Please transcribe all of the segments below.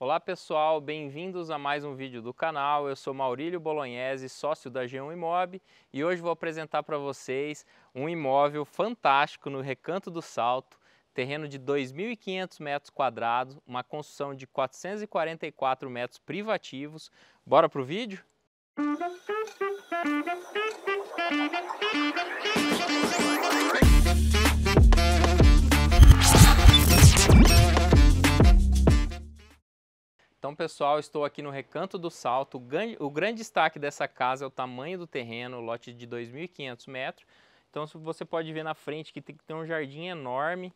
Olá pessoal, bem-vindos a mais um vídeo do canal. Eu sou Maurílio Bolognese, sócio da G1 Imob e hoje vou apresentar para vocês um imóvel fantástico no Recanto do Salto, terreno de 2.500 metros quadrados, uma construção de 444 metros privativos. Bora pro vídeo? Música uhum. Então, pessoal, estou aqui no Recanto do Salto. O grande destaque dessa casa é o tamanho do terreno, lote de 2.500 metros. Então, você pode ver na frente que tem que ter um jardim enorme,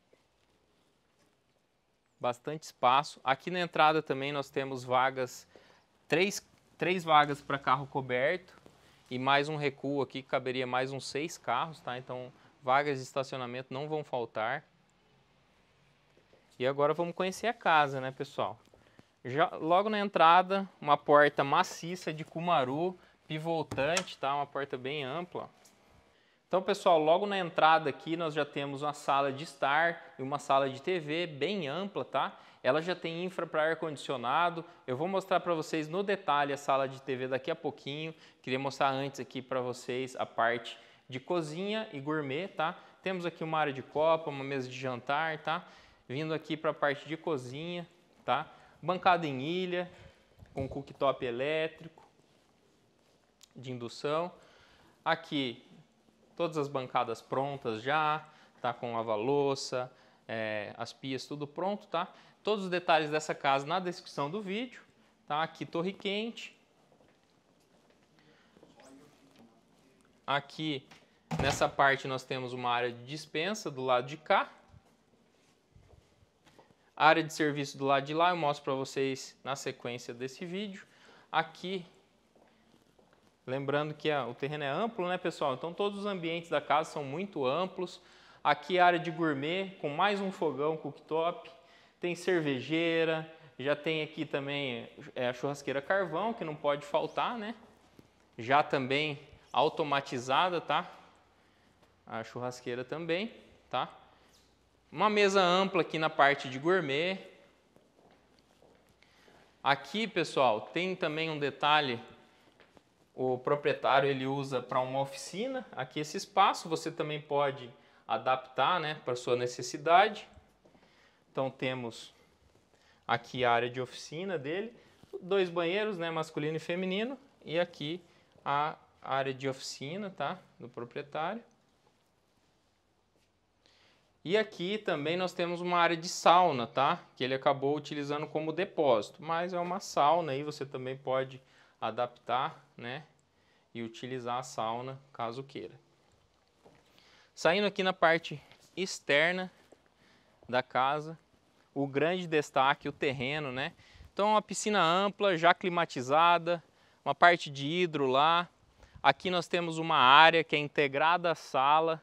bastante espaço. Aqui na entrada também nós temos vagas, três, três vagas para carro coberto e mais um recuo aqui, que caberia mais uns seis carros, tá? Então, vagas de estacionamento não vão faltar. E agora vamos conhecer a casa, né, pessoal? Já, logo na entrada, uma porta maciça de cumaru, pivotante, tá? Uma porta bem ampla. Então, pessoal, logo na entrada aqui nós já temos uma sala de estar e uma sala de TV bem ampla, tá? Ela já tem infra para ar condicionado. Eu vou mostrar para vocês no detalhe a sala de TV daqui a pouquinho. Queria mostrar antes aqui para vocês a parte de cozinha e gourmet, tá? Temos aqui uma área de copa, uma mesa de jantar, tá? Vindo aqui para a parte de cozinha, tá? bancada em ilha, com cooktop elétrico de indução. Aqui, todas as bancadas prontas já, tá com lava-louça, é, as pias tudo pronto, tá? Todos os detalhes dessa casa na descrição do vídeo, tá? Aqui torre quente. Aqui, nessa parte, nós temos uma área de dispensa do lado de cá, área de serviço do lado de lá, eu mostro para vocês na sequência desse vídeo. Aqui, lembrando que o terreno é amplo, né pessoal? Então todos os ambientes da casa são muito amplos. Aqui a área de gourmet, com mais um fogão cooktop, tem cervejeira, já tem aqui também é, a churrasqueira carvão, que não pode faltar, né? Já também automatizada, tá? A churrasqueira também, tá? Uma mesa ampla aqui na parte de gourmet. Aqui, pessoal, tem também um detalhe. O proprietário ele usa para uma oficina. Aqui esse espaço você também pode adaptar, né, para sua necessidade. Então temos aqui a área de oficina dele, dois banheiros, né, masculino e feminino, e aqui a área de oficina, tá, do proprietário. E aqui também nós temos uma área de sauna, tá? Que ele acabou utilizando como depósito, mas é uma sauna aí, você também pode adaptar, né? E utilizar a sauna caso queira. Saindo aqui na parte externa da casa, o grande destaque, o terreno, né? Então uma piscina ampla, já climatizada, uma parte de hidro lá. Aqui nós temos uma área que é integrada à sala,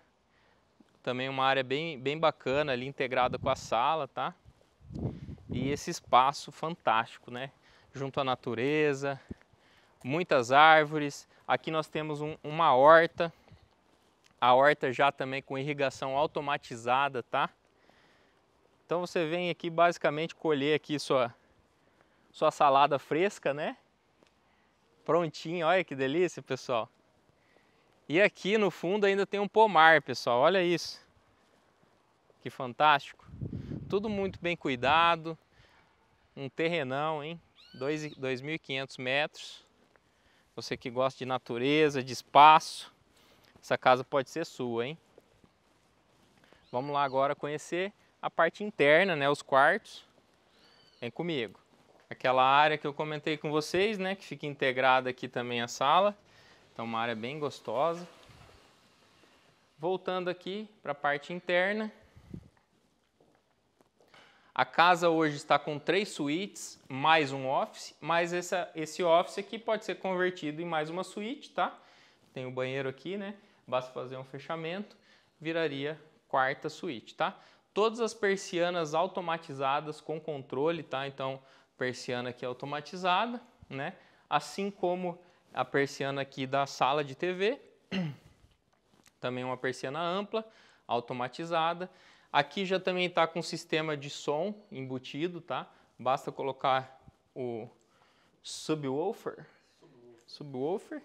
também uma área bem, bem bacana ali integrada com a sala, tá? E esse espaço fantástico, né? Junto à natureza, muitas árvores. Aqui nós temos um, uma horta. A horta já também com irrigação automatizada, tá? Então você vem aqui basicamente colher aqui sua, sua salada fresca, né? Prontinho, olha que delícia, pessoal. E aqui no fundo ainda tem um pomar, pessoal. Olha isso. Que fantástico. Tudo muito bem cuidado. Um terrenão, hein? 2.500 metros. Você que gosta de natureza, de espaço, essa casa pode ser sua, hein? Vamos lá agora conhecer a parte interna, né? Os quartos. Vem comigo. Aquela área que eu comentei com vocês, né? Que fica integrada aqui também a sala. Então, uma área bem gostosa. Voltando aqui para a parte interna. A casa hoje está com três suítes, mais um office, mas essa, esse office aqui pode ser convertido em mais uma suíte, tá? Tem o um banheiro aqui, né? Basta fazer um fechamento, viraria quarta suíte, tá? Todas as persianas automatizadas com controle, tá? Então, persiana aqui automatizada, né? Assim como a persiana aqui da sala de TV, também uma persiana ampla, automatizada. Aqui já também está com sistema de som embutido, tá? Basta colocar o subwoofer, subwoofer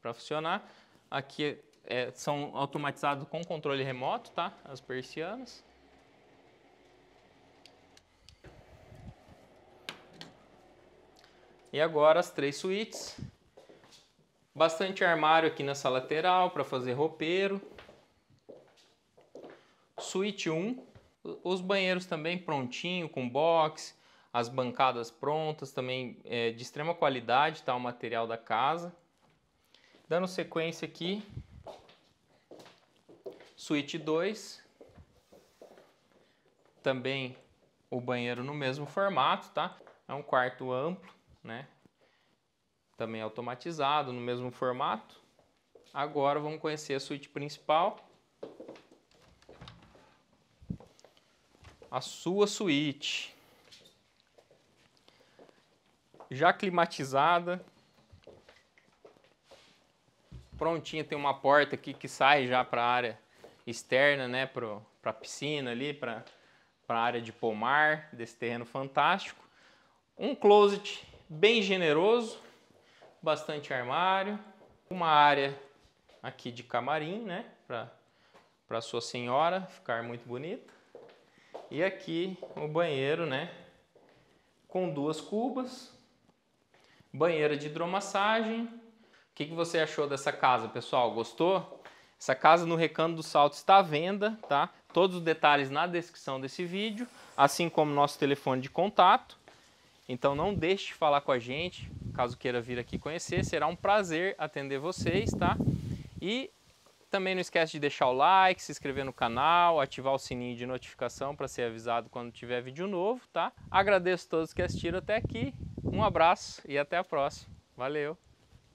para funcionar. Aqui é, são automatizados com controle remoto, tá? As persianas. E agora as três suítes Bastante armário aqui nessa lateral para fazer roupeiro. Suíte 1. Os banheiros também prontinho, com box, as bancadas prontas, também é, de extrema qualidade, tá? O material da casa. Dando sequência aqui, suíte 2. Também o banheiro no mesmo formato, tá? É um quarto amplo, né? também automatizado, no mesmo formato. Agora vamos conhecer a suíte principal. A sua suíte. Já climatizada. Prontinha, tem uma porta aqui que sai já para a área externa, né, para a piscina ali, para a área de pomar desse terreno fantástico. Um closet bem generoso, bastante armário, uma área aqui de camarim, né, para sua senhora ficar muito bonita. E aqui o banheiro, né, com duas cubas, banheira de hidromassagem. O que, que você achou dessa casa, pessoal? Gostou? Essa casa no Recanto do Salto está à venda, tá? Todos os detalhes na descrição desse vídeo, assim como nosso telefone de contato. Então não deixe de falar com a gente, caso queira vir aqui conhecer, será um prazer atender vocês, tá? E também não esquece de deixar o like, se inscrever no canal, ativar o sininho de notificação para ser avisado quando tiver vídeo novo, tá? Agradeço a todos que assistiram até aqui. Um abraço e até a próxima. Valeu!